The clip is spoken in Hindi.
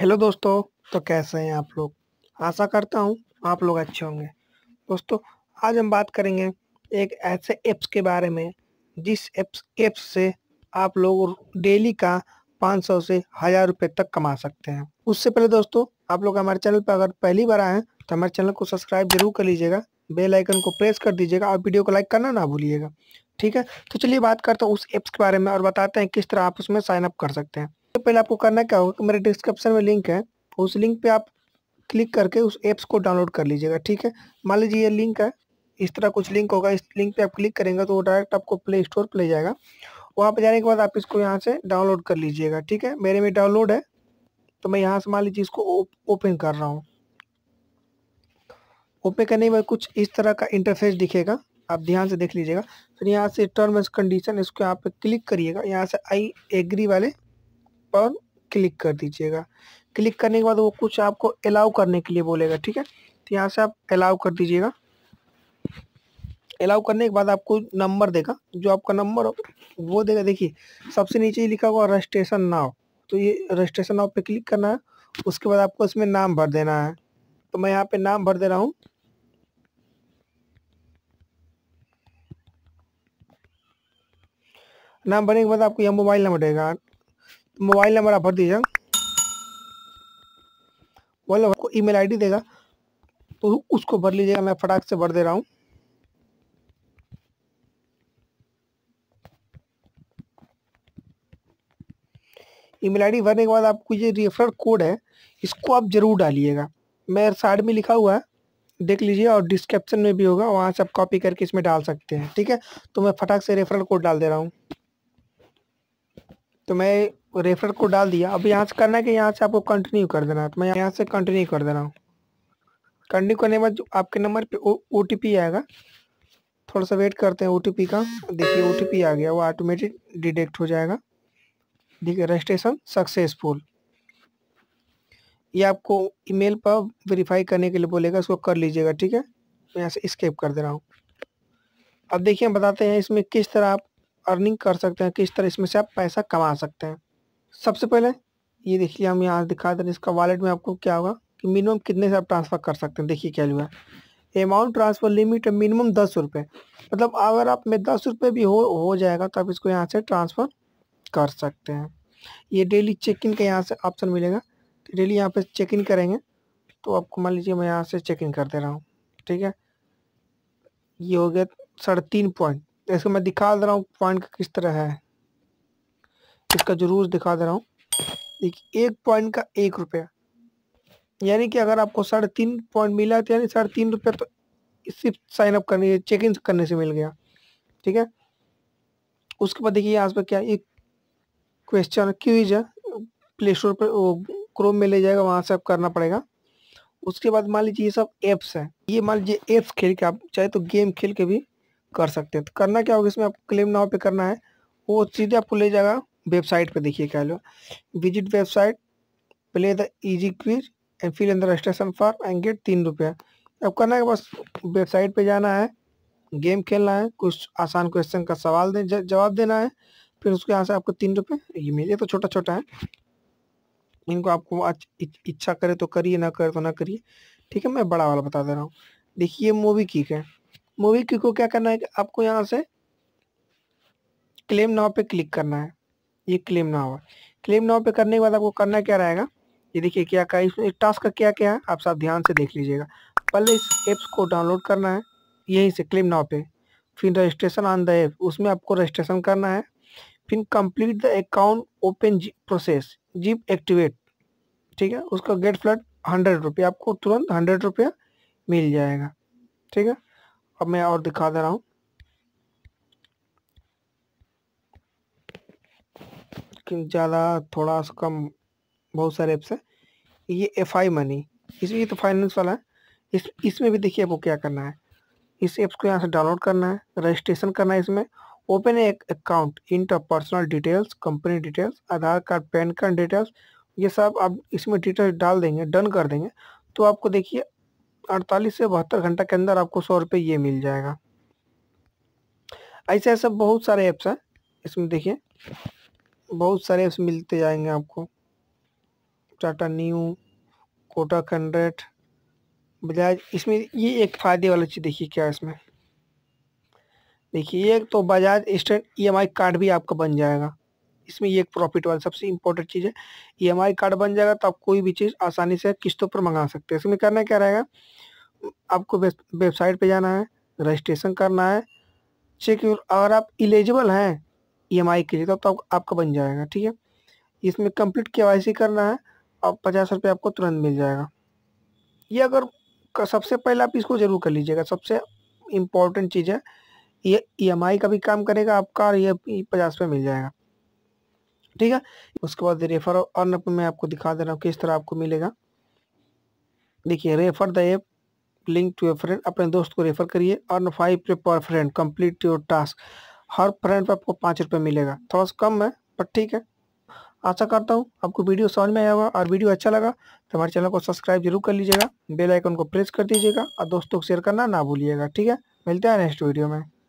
हेलो दोस्तों तो कैसे हैं आप लोग आशा करता हूँ आप लोग अच्छे होंगे दोस्तों आज हम बात करेंगे एक ऐसे ऐप्स के बारे में जिस ऐप्स ऐप्स से आप लोग डेली का 500 से हज़ार रुपये तक कमा सकते हैं उससे पहले दोस्तों आप लोग हमारे चैनल पर अगर पहली बार आएँ तो हमारे चैनल को सब्सक्राइब जरूर कर लीजिएगा बेलाइकन को प्रेस कर दीजिएगा और वीडियो को लाइक करना ना भूलिएगा ठीक है तो चलिए बात करते हैं उस ऐप्स के बारे में और बताते हैं किस तरह आप उसमें साइनअप कर सकते हैं तो पहले आपको करना क्या होगा कि मेरे डिस्क्रिप्शन में लिंक है उस लिंक पे आप क्लिक करके उस ऐप्स को डाउनलोड कर लीजिएगा ठीक है मान लीजिए ये लिंक है इस तरह कुछ लिंक होगा इस लिंक पे आप क्लिक करेंगे तो वो डायरेक्ट आपको प्ले स्टोर पर ले जाएगा वहाँ पर जाने के बाद आप इसको यहाँ से डाउनलोड कर लीजिएगा ठीक है मेरे में डाउनलोड है तो मैं यहाँ से मान लीजिए इसको ओपन कर रहा हूँ ओपन करने के बाद कुछ इस तरह का इंटरफेस दिखेगा आप ध्यान से देख लीजिएगा फिर यहाँ से टर्म एंड कंडीशन इसको यहाँ पे क्लिक करिएगा यहाँ से आई एग्री वाले पर क्लिक कर दीजिएगा क्लिक करने के बाद वो कुछ आपको अलाउ करने के लिए बोलेगा ठीक है तो यहाँ से आप अलाउ कर दीजिएगा अलाउ करने के बाद आपको नंबर देगा जो आपका नंबर हो वो देगा देखिए सबसे नीचे ही लिखा हुआ रजिस्ट्रेशन नाव तो ये रजिस्ट्रेशन नाव पे क्लिक करना है उसके बाद आपको इसमें नाम भर देना है तो मैं यहाँ पे नाम भर दे रहा हूँ नाम भरने के बाद आपको यह मोबाइल नंबर देगा मोबाइल नंबर आप भर दीजिएगा मोबाइल नंबर आपको ईमेल आईडी देगा तो उसको भर लीजिएगा मैं फटाक से भर दे रहा हूँ ईमेल आईडी भरने के बाद आपको ये रेफरल कोड है इसको आप ज़रूर डालिएगा मैं साइड में लिखा हुआ है देख लीजिए और डिस्क्रिप्शन में भी होगा वहाँ से आप कॉपी करके इसमें डाल सकते हैं ठीक है तो मैं फटाक से रेफरल कोड डाल दे रहा हूँ तो मैं रेफर को डाल दिया अब यहाँ से करना है कि यहाँ से आपको कंटिन्यू कर देना है तो मैं यहाँ से कंटिन्यू कर दे रहा हूँ कंटिन्यू करने के बाद आपके नंबर पे ओ टी आएगा थोड़ा सा वेट करते हैं ओ का देखिए ओ आ गया वो ऑटोमेटिक डिटेक्ट हो जाएगा देखिए रजिस्ट्रेशन सक्सेसफुल ये आपको ईमेल पर वेरीफाई करने के लिए बोलेगा उसको कर लीजिएगा ठीक है मैं यहाँ से स्केप कर दे रहा हूँ अब देखिए हम बताते हैं इसमें किस तरह आप अर्निंग कर सकते हैं किस तरह इसमें से आप पैसा कमा सकते हैं सबसे पहले ये देखिए हम यहाँ दिखा दे रहे हैं इसका वॉलेट में आपको क्या होगा कि मिनिमम कितने से आप ट्रांसफ़र कर सकते हैं देखिए क्या हुआ है अमाउंट ट्रांसफ़र लिमिट है मिनिमम दस रुपये मतलब अगर आप में दस रुपये भी हो हो जाएगा तो आप इसको यहाँ से ट्रांसफ़र कर सकते हैं ये डेली चेक इन का यहाँ से ऑप्शन मिलेगा तो डेली यहाँ पर चेक इन करेंगे तो आपको मान लीजिए मैं यहाँ से चेक इन कर दे रहा हूँ ठीक है ये हो गया साढ़े तीन पॉइंट इसको मैं दिखा दे रहा हूँ पॉइंट किस तरह है इसका जरूर दिखा दे रहा हूँ देखिए एक पॉइंट का एक रुपया यानी कि अगर आपको साढ़े तीन पॉइंट मिला तो यानी साढ़े तीन रुपया तो सिर्फ साइन अप करने चेक इन करने से मिल गया ठीक है उसके बाद देखिए यहाँ पर क्या एक क्वेश्चन क्यूज है प्ले स्टोर पर क्रोम में ले जाएगा वहाँ से आप करना पड़ेगा उसके बाद मान लीजिए ये सब ऐप्स हैं ये मान लीजिए एप्स खेल के आप चाहे तो गेम खेल के भी कर सकते हैं तो करना क्या होगा इसमें आप क्लेम नाव पे करना है वो सीधे आपको ले जाएगा वेबसाइट पर देखिए क्या लो visit website play the easy quiz and fill in the registration form and get तीन रुपया अब करना है बस वेबसाइट पे जाना है गेम खेलना है कुछ आसान क्वेश्चन का सवाल दें जवाब देना है फिर उसके यहाँ से आपको तीन रुपये ये मिले तो छोटा छोटा है इनको आपको इच्छा करे तो करिए ना करे तो ना करिए ठीक है मैं बड़ा वाला बता दे रहा हूँ देखिए ये मूवी किक है मूवी किक को क्या करना है कि आपको यहाँ से क्लेम नाव पे क्लिक करना है ये क्लेम ना हो क्लेम नाव पे करने के बाद आपको करना क्या रहेगा ये देखिए क्या का इसमें टास्क का क्या क्या है आप सब ध्यान से देख लीजिएगा पहले इस एप्स को डाउनलोड करना है यहीं से क्लेम नाव पे फिर रजिस्ट्रेशन ऑन द ऐप उसमें आपको रजिस्ट्रेशन करना है फिर complete the account open process जिप एक्टिवेट ठीक है उसका गेट फ्लड हंड्रेड रुपये आपको तुरंत हंड्रेड रुपया मिल जाएगा ठीक है अब मैं और दिखा दे रहा हूँ ज़्यादा थोड़ा सा कम बहुत सारे ऐप्स हैं ये एफ आई मनी इसमें ये तो फाइनेंस वाला है इस इसमें भी देखिए आपको क्या करना है इस ऐप्स को यहाँ से डाउनलोड करना है रजिस्ट्रेशन करना है इसमें ओपन एक account enter personal details company details Aadhaar card PAN card details ये सब आप इसमें डिटेल्स डाल देंगे डन कर देंगे तो आपको देखिए अड़तालीस से बहत्तर घंटा के अंदर आपको सौ रुपये ये मिल जाएगा ऐसे ऐसे बहुत सारे ऐप्स हैं इसमें देखिए बहुत सारे ऐप्स मिलते जाएंगे आपको टाटा न्यू कोटक हंड्रेड बजाज इसमें ये एक फ़ायदे वाला चीज़ देखिए क्या इसमें देखिए एक तो Bajaj M EMI e card भी आपका बन जाएगा इसमें ये एक प्रॉफिट वाला सबसे इम्पोर्टेंट चीज़ है ईएमआई e कार्ड बन जाएगा तो आप कोई भी चीज़ आसानी से किस्तों पर मंगा सकते हैं इसमें करना क्या रहेगा आपको वेबसाइट पे जाना है रजिस्ट्रेशन करना है चेक अगर आप इलिजिबल हैं ई एम आई कीजिए तब तो आपका बन जाएगा ठीक है इसमें कंप्लीट के करना है और पचास रुपये आपको तुरंत मिल जाएगा ये अगर सबसे पहले आप इसको ज़रूर कर लीजिएगा सबसे इम्पॉर्टेंट चीज़ है ये ई e का भी काम करेगा आपका और ये पचास रुपये मिल जाएगा ठीक है उसके बाद रेफर और नप मैं आपको दिखा दे रहा हूँ किस तरह आपको मिलेगा देखिए refer the app link to a friend अपने दोस्त को रेफर करिए और फाइव पे पर फ्रेंड कंप्लीट योर टास्क हर फ्रेंड पर आपको पाँच रुपये मिलेगा थोड़ा सा कम है पर ठीक है आशा करता हूँ आपको वीडियो समझ में आया होगा और वीडियो अच्छा लगा तो हमारे चैनल को सब्सक्राइब जरूर कर लीजिएगा बेल आइकन को प्रेस कर दीजिएगा और दोस्तों को शेयर करना ना भूलिएगा ठीक है मिलते हैं नेक्स्ट वीडियो में